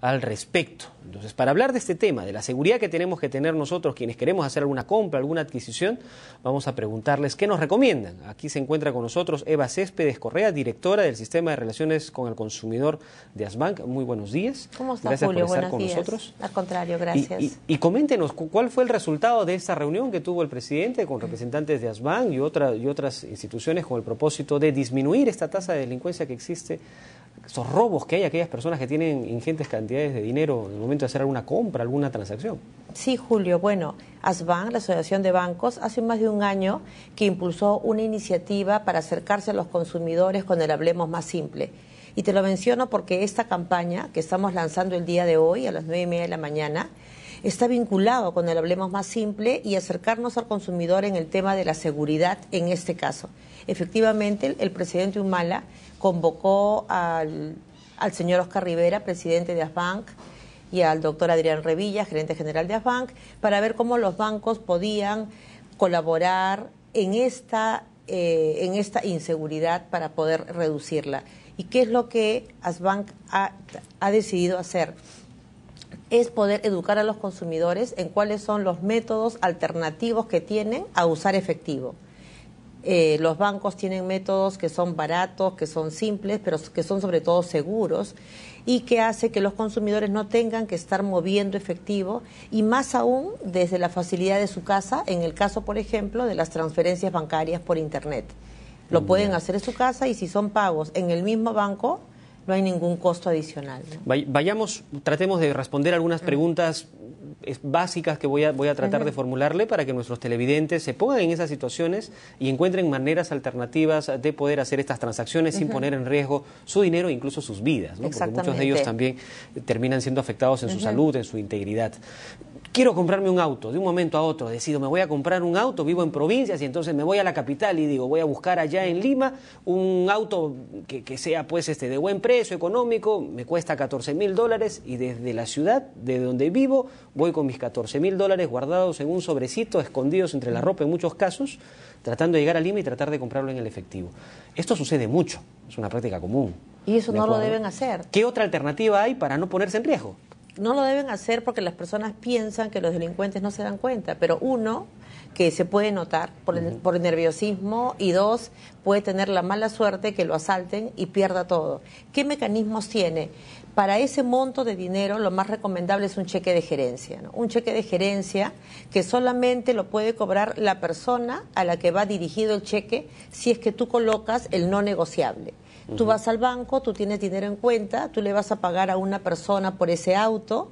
al respecto. Entonces, para hablar de este tema, de la seguridad que tenemos que tener nosotros quienes queremos hacer alguna compra, alguna adquisición, vamos a preguntarles qué nos recomiendan. Aquí se encuentra con nosotros Eva Céspedes Correa, directora del Sistema de Relaciones con el Consumidor de Asbank. Muy buenos días. ¿Cómo está, gracias Por estar con nosotros. Al contrario, gracias. Y, coméntenos cuál fue el resultado de esta reunión que tuvo el presidente con representantes de Asbank y, otra, y otras instituciones con el propósito de disminuir esta tasa de delincuencia que existe esos robos que hay aquellas personas que tienen ingentes cantidades de dinero en el momento de hacer alguna compra, alguna transacción. Sí, Julio. Bueno, ASBAN, la Asociación de Bancos, hace más de un año que impulsó una iniciativa para acercarse a los consumidores con el Hablemos Más Simple. Y te lo menciono porque esta campaña que estamos lanzando el día de hoy a las nueve y media de la mañana está vinculado con el Hablemos Más Simple y acercarnos al consumidor en el tema de la seguridad en este caso. Efectivamente, el presidente Humala convocó al, al señor Oscar Rivera, presidente de ASBank, y al doctor Adrián Revilla, gerente general de ASBank, para ver cómo los bancos podían colaborar en esta, eh, en esta inseguridad para poder reducirla. ¿Y qué es lo que ASBank ha, ha decidido hacer? es poder educar a los consumidores en cuáles son los métodos alternativos que tienen a usar efectivo. Eh, los bancos tienen métodos que son baratos, que son simples, pero que son sobre todo seguros y que hace que los consumidores no tengan que estar moviendo efectivo y más aún desde la facilidad de su casa, en el caso, por ejemplo, de las transferencias bancarias por Internet. Lo pueden hacer en su casa y si son pagos en el mismo banco, no hay ningún costo adicional. Vayamos, tratemos de responder algunas mm. preguntas eh, básicas que voy a, voy a tratar de formularle para que nuestros televidentes se pongan en esas situaciones y encuentren maneras alternativas de poder hacer estas transacciones sin poner en riesgo su dinero e incluso sus vidas, porque muchos de ellos también terminan siendo afectados en su salud, en su integridad quiero comprarme un auto, de un momento a otro decido, me voy a comprar un auto, vivo en provincias y entonces me voy a la capital y digo, voy a buscar allá en Lima un auto que, sea pues este de buen precio, económico, me cuesta 14 mil dólares y desde la ciudad, de donde vivo, voy con mis 14 mil dólares guardados en un sobrecito, escondidos entre la ropa en muchos casos, tratando de llegar a Lima y tratar de comprarlo en el efectivo. Esto sucede mucho, es una práctica común. Y eso no lo deben hacer. ¿Qué otra alternativa hay para no ponerse en riesgo? no lo deben hacer porque las personas piensan que los delincuentes no se dan cuenta, pero uno, que se puede notar por el, nerviosismo y dos, puede tener la mala suerte que lo asalten y pierda todo. ¿Qué mecanismos tiene? Para ese monto de dinero lo más recomendable es un cheque de gerencia, un cheque de gerencia que solamente lo puede cobrar la persona a la que va dirigido el cheque si es que tú colocas el no negociable. Tú vas al banco, tú tienes dinero en cuenta, tú le vas a pagar a una persona por ese auto,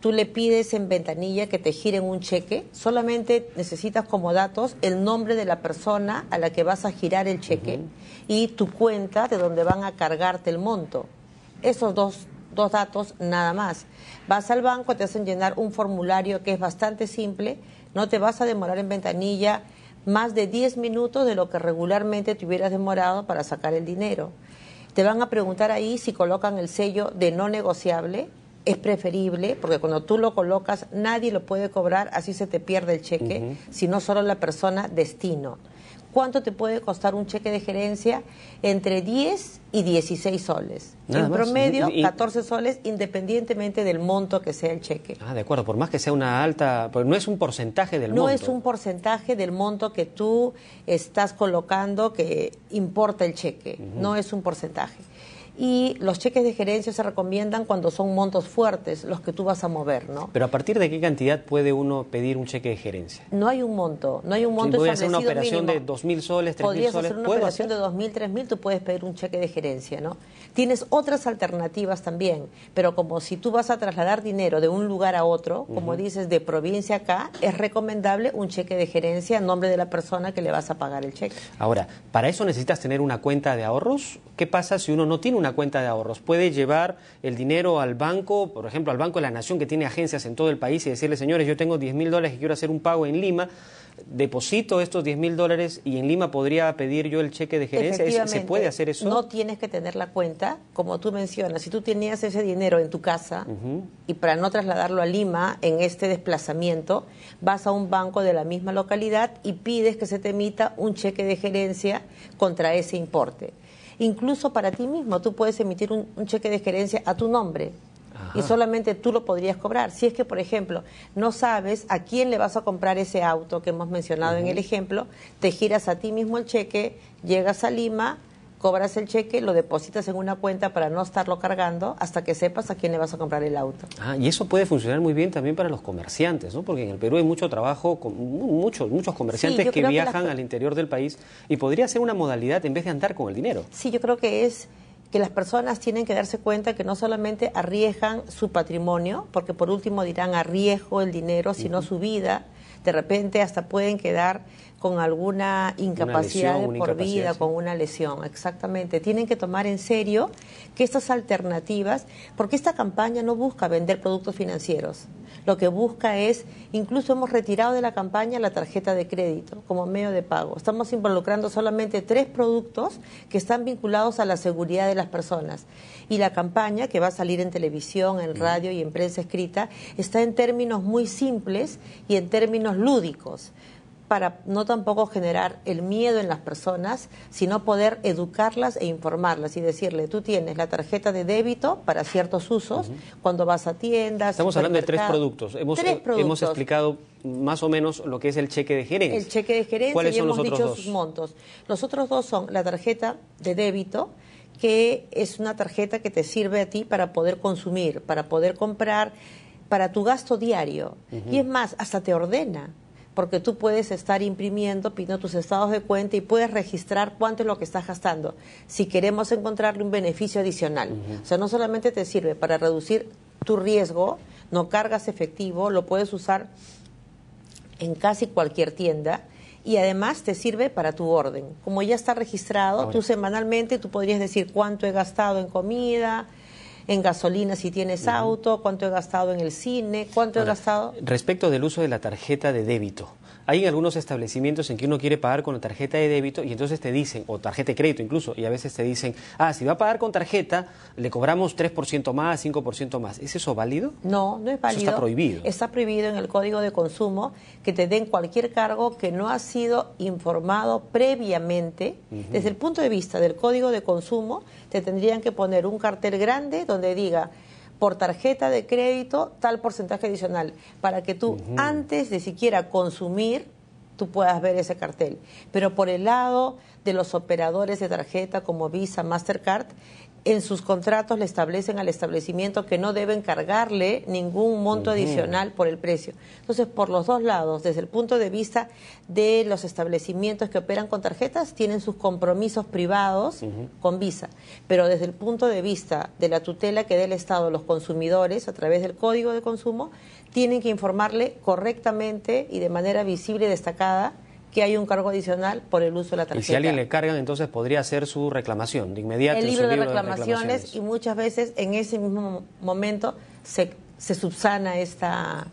tú le pides en ventanilla que te giren un cheque, solamente necesitas como datos el nombre de la persona a la que vas a girar el cheque y tu cuenta de donde van a cargarte el monto. Esos dos, dos datos nada más. Vas al banco, te hacen llenar un formulario que es bastante simple, no te vas a demorar en ventanilla más de 10 minutos de lo que regularmente te hubieras demorado para sacar el dinero. Te van a preguntar ahí si colocan el sello de no negociable. Es preferible, porque cuando tú lo colocas, nadie lo puede cobrar, así se te pierde el cheque, sino solo la persona destino cuánto te puede costar un cheque de gerencia entre 10 y 16 soles. en promedio, 14 soles, independientemente del monto que sea el cheque. Ah, de acuerdo, por más que sea una alta, pues no es un porcentaje del monto. No es un porcentaje del monto que tú estás colocando que importa el cheque, no es un porcentaje y los cheques de gerencia se recomiendan cuando son montos fuertes los que tú vas a mover, ¿no? Pero a partir de qué cantidad puede uno pedir un cheque de gerencia? No hay un monto, no hay un monto si puede hacer una operación de 2.000 soles, 3.000 soles. Hacer una operación de 2.000, 3.000, tú puedes pedir un cheque de gerencia, ¿no? Tienes otras alternativas también, pero como si tú vas a trasladar dinero de un lugar a otro, como dices, de provincia acá, es recomendable un cheque de gerencia en nombre de la persona que le vas a pagar el cheque. Ahora, para eso necesitas tener una cuenta de ahorros. ¿Qué pasa si uno no tiene una cuenta de ahorros, puede llevar el dinero al banco, por ejemplo, al Banco de la Nación que tiene agencias en todo el país y decirle, señores, yo tengo 10 mil dólares y quiero hacer un pago en Lima, deposito estos 10 mil dólares y en Lima podría pedir yo el cheque de gerencia. ¿Se puede hacer eso? No tienes que tener la cuenta, como tú mencionas. Si tú tenías ese dinero en tu casa y para no trasladarlo a Lima en este desplazamiento, vas a un banco de la misma localidad y pides que se te emita un cheque de gerencia contra ese importe incluso para ti mismo. Tú puedes emitir un, cheque de gerencia a tu nombre. Y solamente tú lo podrías cobrar. Si es que, por ejemplo, no sabes a quién le vas a comprar ese auto que hemos mencionado en el ejemplo, te giras a ti mismo el cheque, llegas a Lima, cobras el cheque, lo depositas en una cuenta para no estarlo cargando hasta que sepas a quién le vas a comprar el auto. Ah, y eso puede funcionar muy bien también para los comerciantes, ¿no? Porque en el Perú hay mucho trabajo, con muchos, muchos comerciantes que viajan al interior del país y podría ser una modalidad en vez de andar con el dinero. Sí, yo creo que es que las personas tienen que darse cuenta que no solamente arriesgan su patrimonio, porque por último dirán arriesgo el dinero, sino su vida. De repente hasta pueden quedar con alguna incapacidad de por vida, con una lesión. Exactamente. Tienen que tomar en serio que estas alternativas, porque esta campaña no busca vender productos financieros. Lo que busca es, incluso hemos retirado de la campaña la tarjeta de crédito como medio de pago. Estamos involucrando solamente tres productos que están vinculados a la seguridad de las personas. Y la campaña, que va a salir en televisión, en mm. radio y en prensa escrita, está en términos muy simples y en términos lúdicos para no tampoco generar el miedo en las personas, sino poder educarlas e informarlas y decirle, tú tienes la tarjeta de débito para ciertos usos, cuando vas a tiendas. Estamos hablando de tres productos. Hemos, eh, explicado más o menos lo que es el cheque de gerencia. El cheque de gerencia y hemos dicho sus montos. Los otros dos son la tarjeta de débito, que es una tarjeta que te sirve a ti para poder consumir, para poder comprar, para tu gasto diario. Y es más, hasta te ordena porque tú puedes estar imprimiendo, pidiendo tus estados de cuenta y puedes registrar cuánto es lo que estás gastando, si queremos encontrarle un beneficio adicional. O sea, no solamente te sirve para reducir tu riesgo, no cargas efectivo, lo puedes usar en casi cualquier tienda y además te sirve para tu orden. Como ya está registrado, tú semanalmente tú podrías decir cuánto he gastado en comida, en gasolina si tienes auto, cuánto he gastado en el cine, cuánto he gastado. Respecto del uso de la tarjeta de débito, hay algunos establecimientos en que uno quiere pagar con la tarjeta de débito y entonces te dicen, o tarjeta de crédito incluso, y a veces te dicen, ah, si va a pagar con tarjeta, le cobramos 3% más, 5% más. ¿Es eso válido? No, no es válido. Eso está prohibido. Está prohibido en el Código de Consumo que te den cualquier cargo que no ha sido informado previamente. Desde el punto de vista del Código de Consumo, te tendrían que poner un cartel grande donde diga, por tarjeta de crédito tal porcentaje adicional, para que tú antes de siquiera consumir, tú puedas ver ese cartel. Pero por el lado de los operadores de tarjeta como Visa, Mastercard, en sus contratos le establecen al establecimiento que no deben cargarle ningún monto adicional por el precio. Entonces, por los dos lados, desde el punto de vista de los establecimientos que operan con tarjetas, tienen sus compromisos privados con Visa, pero desde el punto de vista de la tutela que dé el Estado a los consumidores a través del Código de Consumo, tienen que informarle correctamente y de manera visible y destacada que hay un cargo adicional por el uso de la tarjeta. Y si a alguien le cargan, entonces podría hacer su reclamación de inmediato. El libro, de, reclamaciones, y muchas veces en ese mismo momento se, se subsana esta...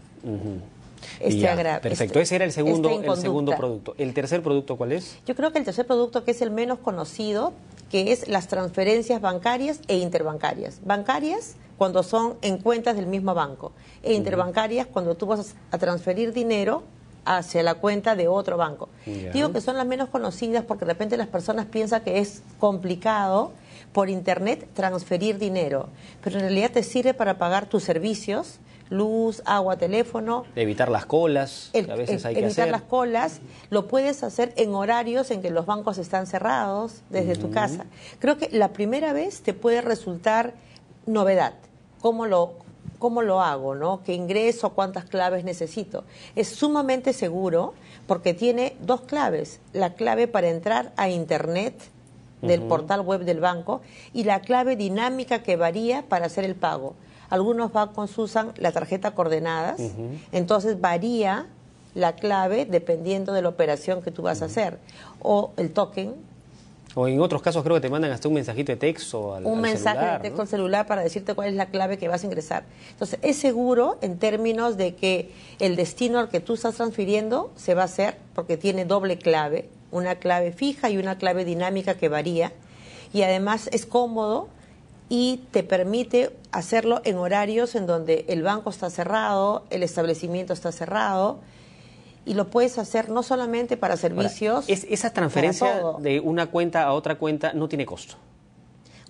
Este ya, este, Perfecto, ese era el segundo, el segundo producto. ¿El tercer producto cuál es? Yo creo que el tercer producto que es el menos conocido, que es las transferencias bancarias e interbancarias. Bancarias cuando son en cuentas del mismo banco e interbancarias cuando tú vas a transferir dinero hacia la cuenta de otro banco. Digo que son las menos conocidas porque de repente las personas piensan que es complicado por internet transferir dinero, pero en realidad te sirve para pagar tus servicios, luz, agua, teléfono. Evitar las colas, a veces hay que evitar las colas, lo puedes hacer en horarios en que los bancos están cerrados desde tu casa. Creo que la primera vez te puede resultar novedad, cómo lo, cómo lo hago, ¿no? ¿Qué ingreso? ¿Cuántas claves necesito? Es sumamente seguro porque tiene dos claves. La clave para entrar a Internet del portal web del banco y la clave dinámica que varía para hacer el pago. Algunos bancos usan la tarjeta coordenadas, entonces varía la clave dependiendo de la operación que tú vas a hacer o el token o en otros casos creo que te mandan hasta un mensajito de texto al, Un mensaje de texto al celular para decirte cuál es la clave que vas a ingresar. Entonces, es seguro en términos de que el destino al que tú estás transfiriendo se va a hacer porque tiene doble clave, una clave fija y una clave dinámica que varía. Y además es cómodo y te permite hacerlo en horarios en donde el banco está cerrado, el establecimiento está cerrado y lo puedes hacer no solamente para servicios. es, esa transferencia de una cuenta a otra cuenta no tiene costo.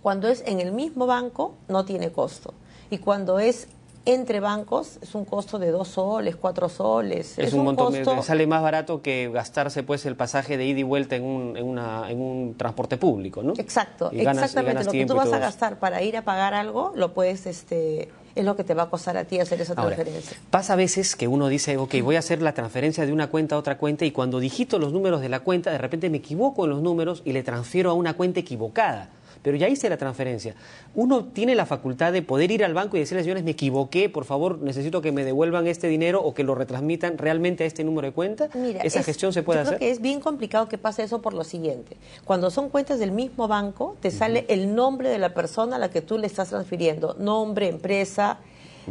Cuando es en el mismo banco, no tiene costo. Y cuando es entre bancos, es un costo de dos soles, cuatro soles. Es, un, montón. Costo... Sale más barato que gastarse pues el pasaje de ida y vuelta en un, en una, en un transporte público, ¿no? Exacto, exactamente. lo que tú vas a gastar para ir a pagar algo, lo puedes este, es lo que te va a costar a ti hacer esa transferencia. Pasa a veces que uno dice, ok, voy a hacer la transferencia de una cuenta a otra cuenta y cuando digito los números de la cuenta, de repente me equivoco en los números y le transfiero a una cuenta equivocada pero ya hice la transferencia. Uno tiene la facultad de poder ir al banco y decirle, señores, me equivoqué, por favor, necesito que me devuelvan este dinero o que lo retransmitan realmente a este número de cuenta. ¿Esa gestión se puede yo Creo que es bien complicado que pase eso por lo siguiente. Cuando son cuentas del mismo banco, te sale el nombre de la persona a la que tú le estás transfiriendo, nombre, empresa,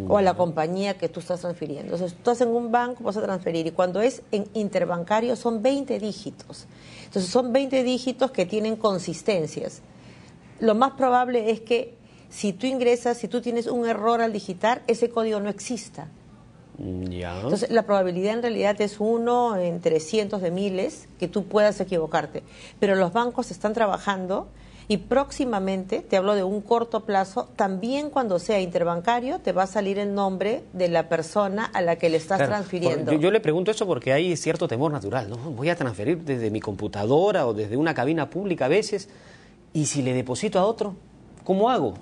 o a la compañía que tú estás transfiriendo. Entonces, tú estás en un banco, vas a transferir, y cuando es en interbancario son 20 dígitos. Entonces, son 20 dígitos que tienen consistencias lo más probable es que si tú ingresas, si tú tienes un error al digitar, ese código no exista. Entonces, la probabilidad en realidad es uno entre cientos de miles que tú puedas equivocarte. Pero los bancos están trabajando y próximamente, te hablo de un corto plazo, también cuando sea interbancario te va a salir el nombre de la persona a la que le estás transfiriendo. Yo, yo, le pregunto eso porque hay cierto temor natural, ¿no? Voy a transferir desde mi computadora o desde una cabina pública a veces ¿y si le deposito a otro? ¿Cómo hago?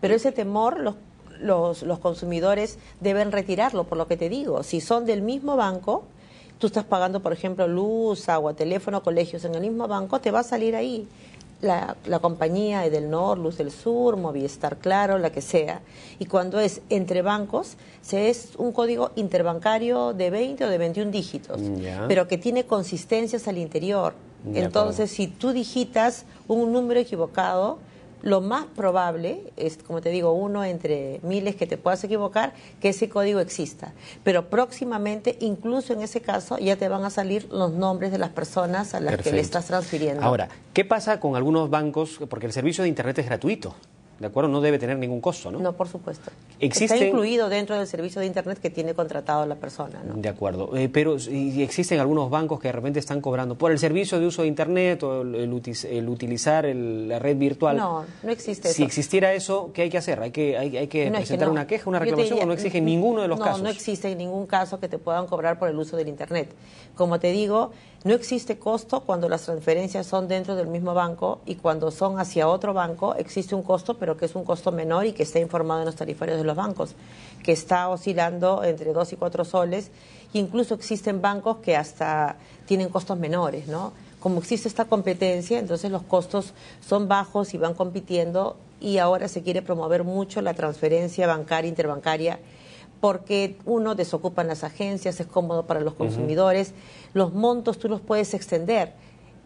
Pero eh, ese temor los, los, los consumidores deben retirarlo, por lo que te digo. Si son del mismo banco, tú estás pagando, por ejemplo, luz, agua, teléfono, colegios en el mismo banco, te va a salir ahí. La, la, compañía del norte, Luz del Sur, Movistar Claro, la que sea. Y cuando es entre bancos, se es un código interbancario de 20 o de 21 dígitos, pero que tiene consistencias al interior. Entonces, si tú digitas un número equivocado, lo más probable es, como te digo, uno entre miles que te puedas equivocar, que ese código exista. Pero próximamente, incluso en ese caso, ya te van a salir los nombres de las personas a las que le estás transfiriendo. Ahora, ¿qué pasa con algunos bancos? Porque el servicio de Internet es gratuito. ¿de acuerdo? No debe tener ningún costo, ¿no? No, por supuesto. Está incluido dentro del servicio de Internet que tiene contratado la persona, ¿no? De acuerdo. Eh, pero existen algunos bancos que de repente están cobrando por el servicio de uso de Internet o el, utilizar la red virtual. No, no existe eso. Si existiera eso, ¿qué hay que hacer? ¿Hay que, hay, que presentar una queja, una reclamación o no exige mm, mm, ninguno de los casos? No, no existe en ningún caso que te puedan cobrar por el uso del Internet. Como te digo, no existe costo cuando las transferencias son dentro del mismo banco y cuando son hacia otro banco existe un costo, pero que es un costo menor y que está informado en los tarifarios de los bancos, que está oscilando entre dos y cuatro soles. incluso existen bancos que hasta tienen costos menores, ¿no? Como existe esta competencia, entonces los costos son bajos y van compitiendo y ahora se quiere promover mucho la transferencia bancaria interbancaria porque uno desocupan las agencias, es cómodo para los consumidores, los montos tú los puedes extender.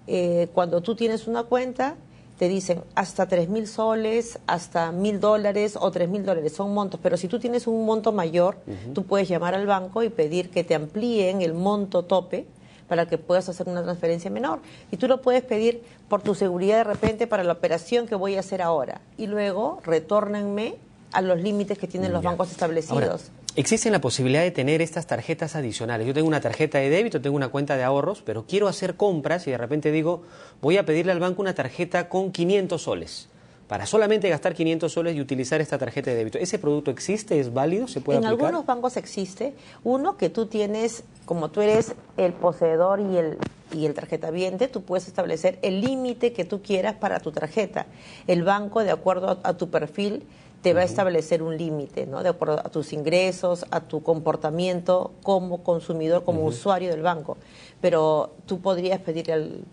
Eh, cuando tú tienes una cuenta, te dicen hasta tres mil soles, hasta mil dólares o tres mil dólares, son montos, pero si tú tienes un monto mayor, tú puedes llamar al banco y pedir que te amplíen el monto tope para que puedas hacer una transferencia menor. Y tú lo puedes pedir por tu seguridad de repente para la operación que voy a hacer ahora. Y luego retórnenme a los límites que tienen los bancos establecidos. Existe la posibilidad de tener estas tarjetas adicionales. Yo tengo una tarjeta de débito, tengo una cuenta de ahorros, pero quiero hacer compras y de repente digo, voy a pedirle al banco una tarjeta con 500 soles para solamente gastar 500 soles y utilizar esta tarjeta de débito. ¿Ese producto existe? ¿Es válido? ¿Se puede en aplicar? En algunos bancos existe. Uno que tú tienes, como tú eres el poseedor y el, y el tú puedes establecer el límite que tú quieras para tu tarjeta. El banco, de acuerdo a tu perfil, te va a establecer un límite, ¿no? De a tus ingresos, a tu comportamiento como consumidor, como usuario del banco. Pero tú podrías pedirle al,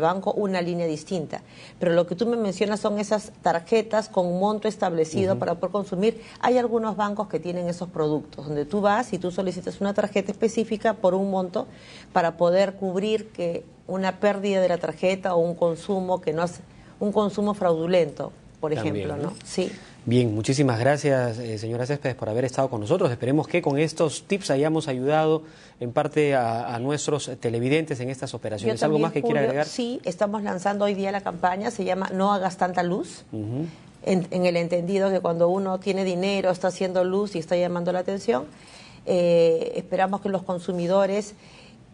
banco una línea distinta. Pero lo que tú me mencionas son esas tarjetas con un monto establecido para poder consumir. Hay algunos bancos que tienen esos productos, donde tú vas y tú solicitas una tarjeta específica por un monto para poder cubrir que una pérdida de la tarjeta o un consumo que no es un consumo fraudulento, por ejemplo, ¿no? Sí. Bien, muchísimas gracias, eh, señora Céspedes, por haber estado con nosotros. Esperemos que con estos tips hayamos ayudado en parte a, nuestros televidentes en estas operaciones. ¿Algo más que quiera agregar? Sí, estamos lanzando hoy día la campaña, se llama No hagas tanta luz. en, el entendido que cuando uno tiene dinero, está haciendo luz y está llamando la atención, eh, esperamos que los consumidores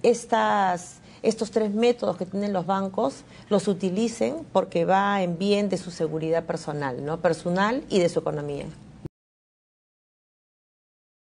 estas estos tres métodos que tienen los bancos los utilicen porque va en bien de su seguridad personal, ¿no? Personal y de su economía.